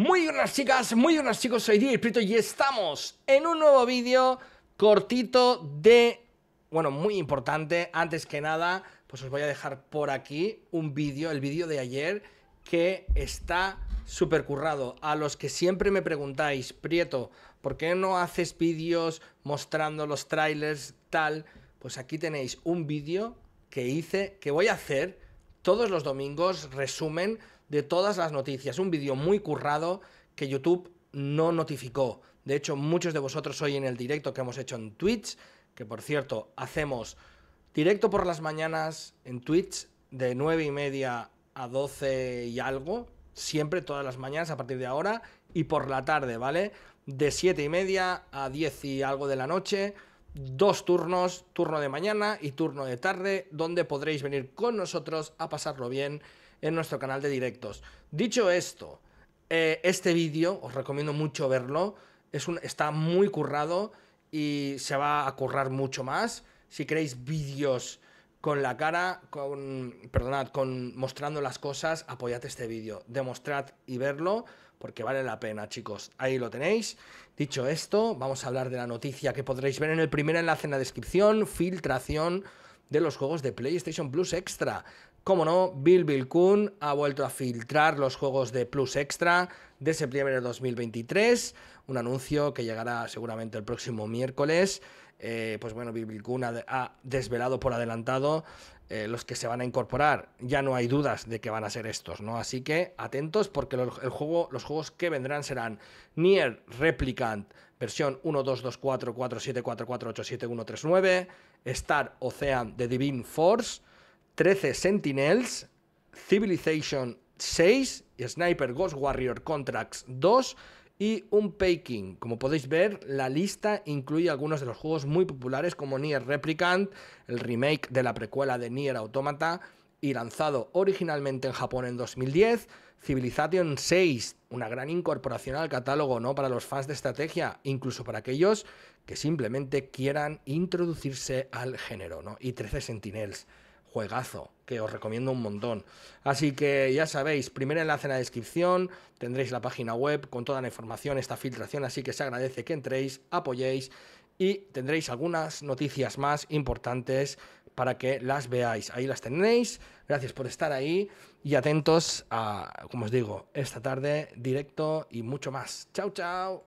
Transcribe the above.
Muy buenas chicas, muy buenas chicos, soy Díaz Prieto y estamos en un nuevo vídeo cortito de... Bueno, muy importante, antes que nada, pues os voy a dejar por aquí un vídeo, el vídeo de ayer, que está súper currado. A los que siempre me preguntáis, Prieto, ¿por qué no haces vídeos mostrando los trailers, tal? Pues aquí tenéis un vídeo que hice, que voy a hacer todos los domingos, resumen de todas las noticias. Un vídeo muy currado que YouTube no notificó. De hecho, muchos de vosotros hoy en el directo que hemos hecho en Twitch, que por cierto, hacemos directo por las mañanas en Twitch de 9 y media a 12 y algo, siempre todas las mañanas a partir de ahora, y por la tarde, ¿vale? De 7 y media a 10 y algo de la noche, dos turnos, turno de mañana y turno de tarde, donde podréis venir con nosotros a pasarlo bien en nuestro canal de directos. Dicho esto, eh, este vídeo, os recomiendo mucho verlo, es un, está muy currado y se va a currar mucho más. Si queréis vídeos con la cara, con, perdonad, con mostrando las cosas, apoyad este vídeo, demostrad y verlo, porque vale la pena, chicos. Ahí lo tenéis. Dicho esto, vamos a hablar de la noticia que podréis ver en el primer enlace en la descripción, filtración de los juegos de PlayStation Plus Extra. Como no, Bill Bill ha vuelto a filtrar los juegos de Plus Extra de septiembre de 2023, un anuncio que llegará seguramente el próximo miércoles. Eh, pues bueno, Bill Bill ha desvelado por adelantado eh, los que se van a incorporar, ya no hay dudas de que van a ser estos, ¿no? Así que atentos porque el, juego, los juegos que vendrán serán Nier Replicant, versión 1224474487139 Star Ocean The Divine Force, 13 Sentinels, Civilization 6 y Sniper Ghost Warrior Contracts 2 y un Peking. Como podéis ver, la lista incluye algunos de los juegos muy populares como Nier Replicant, el remake de la precuela de Nier Automata y lanzado originalmente en Japón en 2010, Civilization 6, una gran incorporación al catálogo no para los fans de estrategia, incluso para aquellos que simplemente quieran introducirse al género, ¿no? Y 13 Sentinels juegazo que os recomiendo un montón. Así que ya sabéis, primer enlace en la descripción, tendréis la página web con toda la información, esta filtración, así que se agradece que entréis, apoyéis y tendréis algunas noticias más importantes para que las veáis. Ahí las tenéis. Gracias por estar ahí y atentos a, como os digo, esta tarde, directo y mucho más. Chao, chao.